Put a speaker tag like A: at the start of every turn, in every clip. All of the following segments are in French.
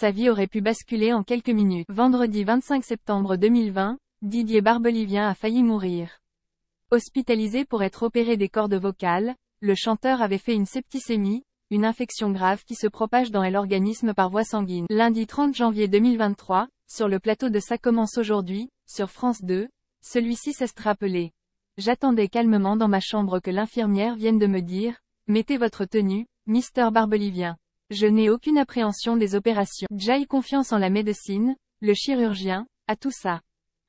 A: Sa vie aurait pu basculer en quelques minutes. Vendredi 25 septembre 2020, Didier Barbelivien a failli mourir. Hospitalisé pour être opéré des cordes vocales, le chanteur avait fait une septicémie, une infection grave qui se propage dans l'organisme par voie sanguine. Lundi 30 janvier 2023, sur le plateau de Ça commence aujourd'hui, sur France 2, celui-ci s'est rappelé. J'attendais calmement dans ma chambre que l'infirmière vienne de me dire, mettez votre tenue, Mister Barbelivien. Je n'ai aucune appréhension des opérations. Jai confiance en la médecine, le chirurgien, à tout ça.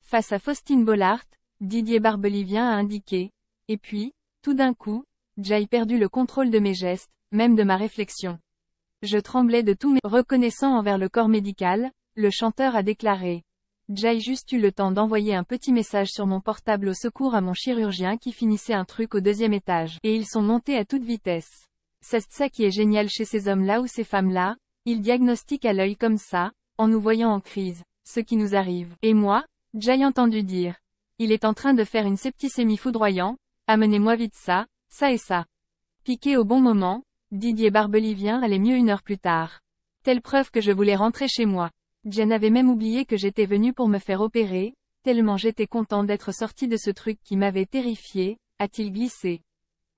A: Face à Faustine Bollard, Didier Barbelivien a indiqué. Et puis, tout d'un coup, Jai perdu le contrôle de mes gestes, même de ma réflexion. Je tremblais de tous mes reconnaissants envers le corps médical, le chanteur a déclaré. Jai juste eu le temps d'envoyer un petit message sur mon portable au secours à mon chirurgien qui finissait un truc au deuxième étage. Et ils sont montés à toute vitesse. C'est ça qui est génial chez ces hommes-là ou ces femmes-là, ils diagnostiquent à l'œil comme ça, en nous voyant en crise, ce qui nous arrive. Et moi, j'ai entendu dire. Il est en train de faire une septicémie foudroyant, amenez-moi vite ça, ça et ça. Piqué au bon moment, Didier Barbelivien allait mieux une heure plus tard. Telle preuve que je voulais rentrer chez moi. Jen avait même oublié que j'étais venu pour me faire opérer, tellement j'étais content d'être sorti de ce truc qui m'avait terrifié, a-t-il glissé.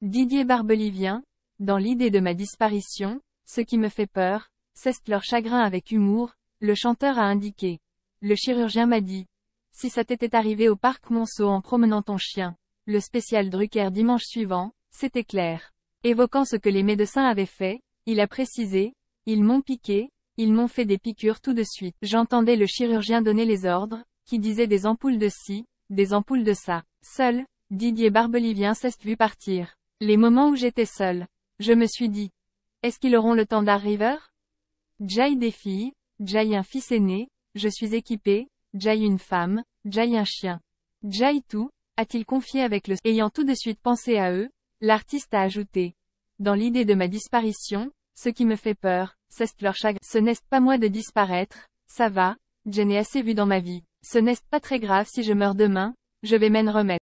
A: Didier Barbelivien, dans l'idée de ma disparition, ce qui me fait peur, c'est leur chagrin avec humour, le chanteur a indiqué. Le chirurgien m'a dit. Si ça t'était arrivé au parc Monceau en promenant ton chien. Le spécial Drucker dimanche suivant, c'était clair. Évoquant ce que les médecins avaient fait, il a précisé, ils m'ont piqué, ils m'ont fait des piqûres tout de suite. J'entendais le chirurgien donner les ordres, qui disait des ampoules de ci, des ampoules de ça. Seul, Didier Barbelivien s'est vu partir. Les moments où j'étais seul. Je me suis dit. Est-ce qu'ils auront le temps d'arriver Jai des filles, Jai un fils aîné, je suis équipé, Jai une femme, Jai un chien. Jai tout, a-t-il confié avec le... Ayant tout de suite pensé à eux, l'artiste a ajouté. Dans l'idée de ma disparition, ce qui me fait peur, c'est leur chagrin. Ce n'est pas moi de disparaître, ça va, j'en ai assez vu dans ma vie. Ce n'est pas très grave si je meurs demain, je vais m'en remettre.